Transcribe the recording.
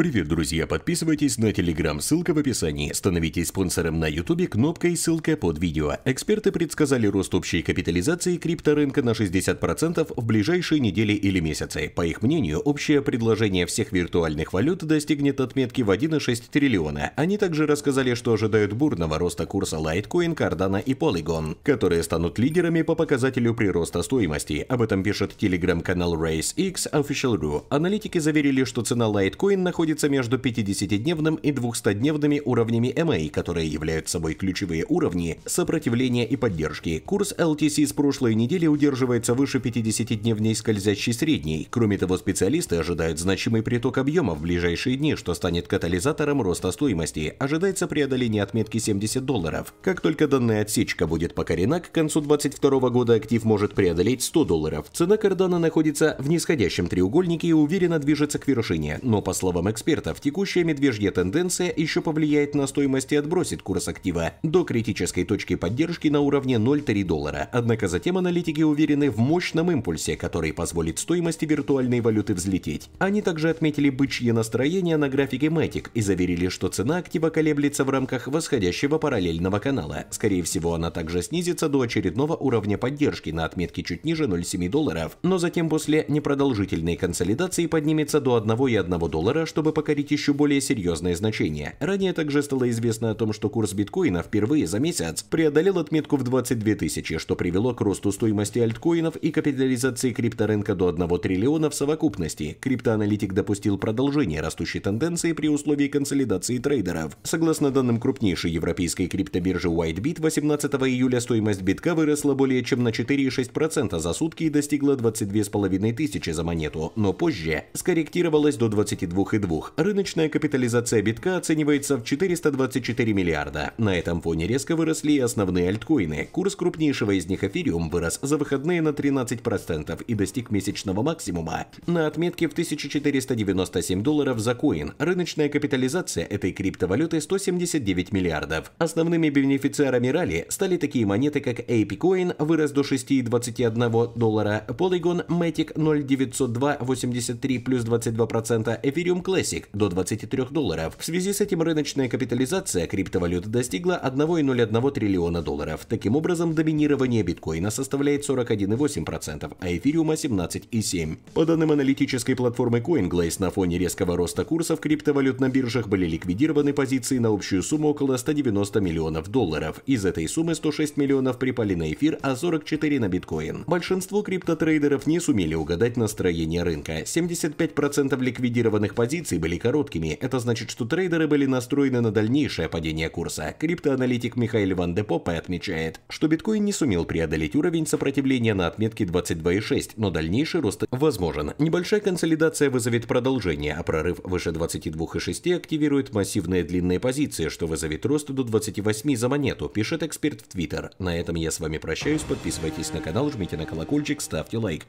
Привет, друзья! Подписывайтесь на Telegram, ссылка в описании. Становитесь спонсором на YouTube кнопкой и ссылка под видео. Эксперты предсказали рост общей капитализации крипторынка на 60% в ближайшие недели или месяцы. По их мнению, общее предложение всех виртуальных валют достигнет отметки в 1,6 триллиона. Они также рассказали, что ожидают бурного роста курса Litecoin, Cardano и Polygon, которые станут лидерами по показателю прироста стоимости. Об этом пишет телеграм-канал RaceX Official.ru. Аналитики заверили, что цена Litecoin находится находится между 50-дневным и 200-дневными уровнями MA, которые являются собой ключевые уровни сопротивления и поддержки. Курс LTC с прошлой недели удерживается выше 50 дневной скользящей средней. Кроме того, специалисты ожидают значимый приток объема в ближайшие дни, что станет катализатором роста стоимости. Ожидается преодоление отметки 70 долларов. Как только данная отсечка будет покорена, к концу 2022 года актив может преодолеть 100 долларов. Цена кардана находится в нисходящем треугольнике и уверенно движется к вершине, но по словам экспертов, экспертов, текущая медвежья тенденция еще повлияет на стоимость и отбросит курс актива до критической точки поддержки на уровне 0,3 доллара. Однако затем аналитики уверены в мощном импульсе, который позволит стоимости виртуальной валюты взлететь. Они также отметили бычье настроение на графике Matic и заверили, что цена актива колеблется в рамках восходящего параллельного канала. Скорее всего, она также снизится до очередного уровня поддержки на отметке чуть ниже 0,7 долларов, но затем после непродолжительной консолидации поднимется до 1,1 доллара, что чтобы покорить еще более серьезные значения. Ранее также стало известно о том, что курс биткоина впервые за месяц преодолел отметку в 22 тысячи, что привело к росту стоимости альткоинов и капитализации крипторынка до 1 триллиона в совокупности. Криптоаналитик допустил продолжение растущей тенденции при условии консолидации трейдеров. Согласно данным крупнейшей европейской криптобиржи WhiteBit, 18 июля стоимость битка выросла более чем на 4,6% за сутки и достигла 22,5 тысячи за монету, но позже скорректировалась до 22,2 двух рыночная капитализация битка оценивается в 424 миллиарда. На этом фоне резко выросли и основные альткоины. Курс крупнейшего из них эфириум вырос за выходные на 13% и достиг месячного максимума на отметке в 1497 долларов за коин. Рыночная капитализация этой криптовалюты 179 миллиардов. Основными бенефициарами ралли стали такие монеты, как AP вырос до 6,21 доллара, Polygon Matic 0,90283 плюс 22%, Ethereum Clay Classic до 23 долларов. В связи с этим рыночная капитализация криптовалют достигла 1,01 триллиона долларов. Таким образом, доминирование биткоина составляет 41,8%, а эфириума 17,7%. По данным аналитической платформы CoinGlaze, на фоне резкого роста курсов криптовалют на биржах были ликвидированы позиции на общую сумму около 190 миллионов долларов. Из этой суммы 106 миллионов припали на эфир, а 44 на биткоин. Большинство криптотрейдеров не сумели угадать настроение рынка. 75% ликвидированных позиций позиций были короткими, это значит, что трейдеры были настроены на дальнейшее падение курса. Криптоаналитик Михаил Ван де Попе отмечает, что биткоин не сумел преодолеть уровень сопротивления на отметке 22,6, но дальнейший рост возможен. Небольшая консолидация вызовет продолжение, а прорыв выше 22,6 активирует массивные длинные позиции, что вызовет рост до 28 за монету, пишет эксперт в Твиттер. На этом я с вами прощаюсь, подписывайтесь на канал, жмите на колокольчик, ставьте лайк.